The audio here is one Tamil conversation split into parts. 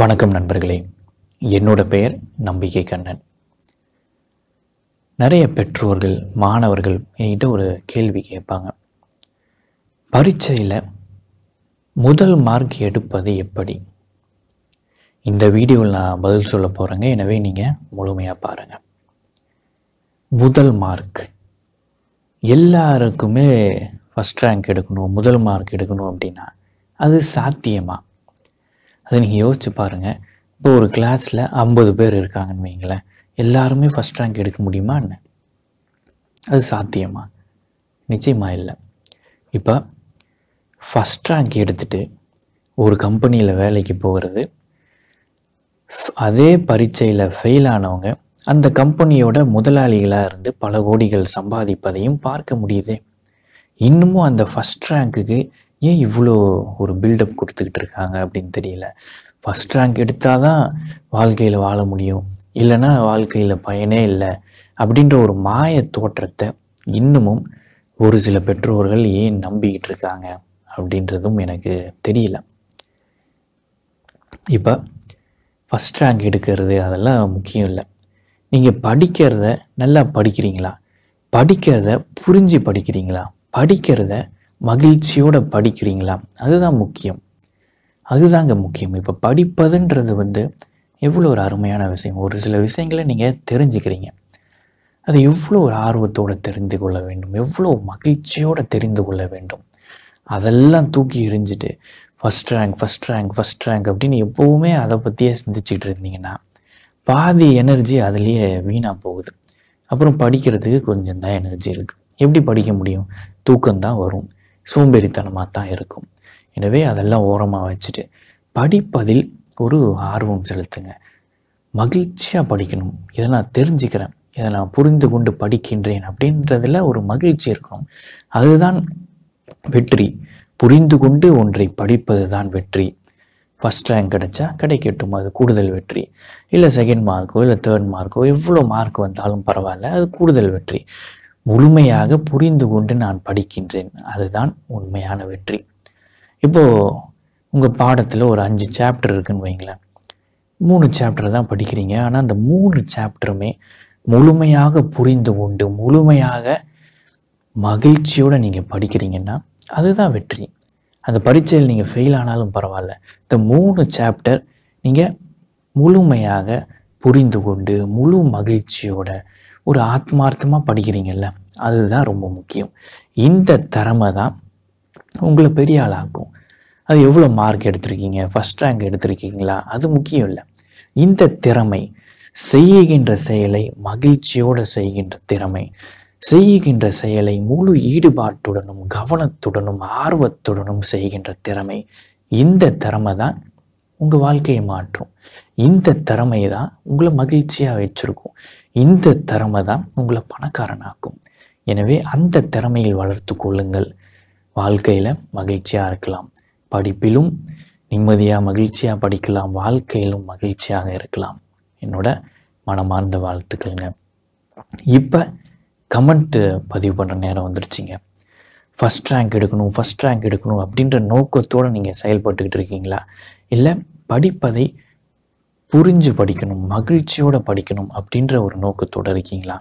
வணக்கம் நண்பர்களே என்னோட பெயர் நம்பிக்கை கண்ணன் நிறைய பெற்றோர்கள் மாணவர்கள் என்கிட்ட ஒரு கேள்வி கேட்பாங்க பரீட்சையில் முதல் மார்க் எடுப்பது எப்படி இந்த வீடியோவில் நான் பதில் சொல்ல போகிறேங்க எனவே நீங்கள் முழுமையாக பாருங்கள் முதல் மார்க் எல்லாருக்குமே ஃபஸ்ட் ரேங்க் எடுக்கணும் முதல் மார்க் எடுக்கணும் அப்படின்னா அது சாத்தியமாக அதை நீங்கள் யோசிச்சு பாருங்கள் இப்போ ஒரு கிளாஸில் ஐம்பது பேர் இருக்காங்கன்னு வைங்களேன் எல்லாருமே ஃபஸ்ட் ரேங்க் எடுக்க முடியுமா என்ன அது சாத்தியமா நிச்சயமாக இல்லை இப்போ ஃபஸ்ட் ரேங்க் எடுத்துகிட்டு ஒரு கம்பெனியில் வேலைக்கு போகிறது அதே பரீட்சையில் ஃபெயில் ஆனவங்க அந்த கம்பெனியோட முதலாளிகளாக இருந்து பல கோடிகள் சம்பாதிப்பதையும் பார்க்க முடியுது இன்னமும் அந்த ஃபஸ்ட் ரேங்க்குக்கு ஏன் இவ்வளோ ஒரு பில்டப் கொடுத்துக்கிட்டு இருக்காங்க அப்படின்னு தெரியல ஃபஸ்ட் ரேங்க் எடுத்தால் தான் வாழ்க்கையில் வாழ முடியும் இல்லைன்னா வாழ்க்கையில் பயனே இல்லை அப்படின்ற ஒரு மாய தோற்றத்தை இன்னமும் ஒரு சில பெற்றோர்கள் ஏன் நம்பிக்கிட்டு இருக்காங்க அப்படின்றதும் எனக்கு தெரியல இப்போ ஃபஸ்ட் ரேங்க் எடுக்கிறது அதெல்லாம் முக்கியம் இல்லை நீங்கள் படிக்கிறத நல்லா படிக்கிறீங்களா படிக்கிறத புரிஞ்சு படிக்கிறீங்களா படிக்கிறத மகிழ்ச்சியோடு படிக்கிறீங்களா அதுதான் முக்கியம் அதுதாங்க முக்கியம் இப்போ படிப்பதுன்றது வந்து எவ்வளோ ஒரு அருமையான விஷயம் ஒரு சில விஷயங்களை நீங்கள் தெரிஞ்சுக்கிறீங்க அதை எவ்வளோ ஒரு ஆர்வத்தோடு தெரிந்து கொள்ள வேண்டும் எவ்வளோ மகிழ்ச்சியோடு தெரிந்து கொள்ள வேண்டும் அதெல்லாம் தூக்கி எரிஞ்சிட்டு first rank first rank first rank அப்படின்னு எப்போவுமே அதை பற்றியே சிந்திச்சுட்டு இருந்தீங்கன்னா பாதி எனர்ஜி அதுலேயே வீணாக போகுது அப்புறம் படிக்கிறதுக்கு கொஞ்சம் தான் எனர்ஜி இருக்குது எப்படி படிக்க முடியும் தூக்கம்தான் வரும் சோம்பேறித்தனமாக தான் இருக்கும் எனவே அதெல்லாம் ஓரமாக வச்சுட்டு படிப்பதில் ஒரு ஆர்வம் செலுத்துங்க மகிழ்ச்சியாக படிக்கணும் இதை நான் தெரிஞ்சுக்கிறேன் இதை நான் புரிந்து கொண்டு படிக்கின்றேன் அப்படின்றதில் ஒரு மகிழ்ச்சி இருக்கணும் அதுதான் வெற்றி புரிந்து கொண்டு ஒன்றை படிப்பது தான் வெற்றி ஃபஸ்ட் ரேங்க் கிடைச்சா கிடைக்கட்டும் அது கூடுதல் வெற்றி இல்லை செகண்ட் மார்க்கோ இல்லை தேர்ட் மார்க்கோ எவ்வளோ மார்க் வந்தாலும் பரவாயில்ல அது கூடுதல் வெற்றி முழுமையாக புரிந்து கொண்டு நான் படிக்கின்றேன் அதுதான் உண்மையான வெற்றி இப்போது உங்கள் பாடத்தில் ஒரு அஞ்சு சாப்டர் இருக்குன்னு வைங்களேன் மூணு சாப்டர் தான் படிக்கிறீங்க ஆனால் அந்த மூணு சாப்டருமே முழுமையாக புரிந்து கொண்டு முழுமையாக மகிழ்ச்சியோடு நீங்கள் படிக்கிறீங்கன்னா அதுதான் வெற்றி அந்த பரீட்சையில் நீங்கள் ஃபெயில் ஆனாலும் பரவாயில்ல இந்த மூணு சாப்டர் நீங்கள் முழுமையாக புரிந்து கொண்டு முழு மகிழ்ச்சியோட ஒரு ஆத்மார்த்தமாக படிக்கிறீங்கல்ல அதுதான் ரொம்ப முக்கியம் இந்த திறமை தான் உங்களை பெரிய ஆளாக்கும் அது எவ்வளோ மார்க் எடுத்திருக்கீங்க ஃபஸ்ட் ரேங்க் எடுத்திருக்கீங்களா அது முக்கியம் இல்லை இந்த திறமை செய்கின்ற செயலை மகிழ்ச்சியோடு செய்கின்ற திறமை செய்கின்ற செயலை முழு ஈடுபாட்டுடனும் கவனத்துடனும் ஆர்வத்துடனும் செய்கின்ற திறமை இந்த திறமை தான் உங்கள் வாழ்க்கையை மாற்றும் இந்த திறமை தான் உங்களை மகிழ்ச்சியாக வச்சுருக்கும் இந்த திறமை தான் உங்களை பணக்காரனாக்கும் எனவே அந்த திறமையில் வளர்த்து கொள்ளுங்கள் வாழ்க்கையில் மகிழ்ச்சியாக இருக்கலாம் படிப்பிலும் நிம்மதியாக மகிழ்ச்சியாக படிக்கலாம் வாழ்க்கையிலும் மகிழ்ச்சியாக இருக்கலாம் என்னோட மனமார்ந்த வாழ்த்துக்கள்ங்க இப்போ கமெண்ட்டு பதிவு பண்ணுற நேரம் வந்துருச்சுங்க ஃபஸ்ட் ரேங்க் எடுக்கணும் ஃபஸ்ட் ரேங்க் எடுக்கணும் அப்படின்ற நோக்கத்தோடு நீங்கள் செயல்பட்டுக்கிட்டு இருக்கீங்களா இல்லை படிப்பதை புரிஞ்சு படிக்கணும் மகிழ்ச்சியோடு படிக்கணும் அப்படின்ற ஒரு நோக்கத்தோடு இருக்கீங்களா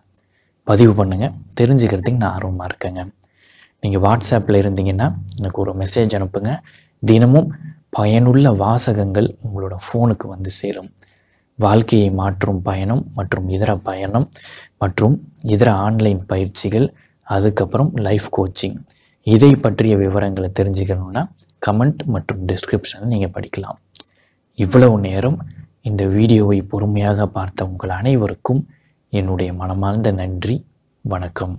பதிவு பண்ணுங்கள் தெரிஞ்சுக்கிறதுக்கு நான் ஆர்வமாக இருக்கேங்க நீங்கள் வாட்ஸ்அப்பில் இருந்தீங்கன்னா எனக்கு ஒரு மெசேஜ் அனுப்புங்க தினமும் பயனுள்ள வாசகங்கள் உங்களோட ஃபோனுக்கு வந்து சேரும் வாழ்க்கையை மாற்றும் பயணம் மற்றும் இதர பயணம் மற்றும் இதர ஆன்லைன் பயிற்சிகள் அதுக்கப்புறம் லைஃப் கோச்சிங் இதை பற்றிய விவரங்களை தெரிஞ்சுக்கணுன்னா கமெண்ட் மற்றும் டிஸ்கிரிப்ஷன் நீங்கள் படிக்கலாம் இவ்வளவு நேரம் இந்த வீடியோவை பொறுமையாக பார்த்த உங்கள் அனைவருக்கும் என்னுடைய மனமார்ந்த நன்றி வணக்கம்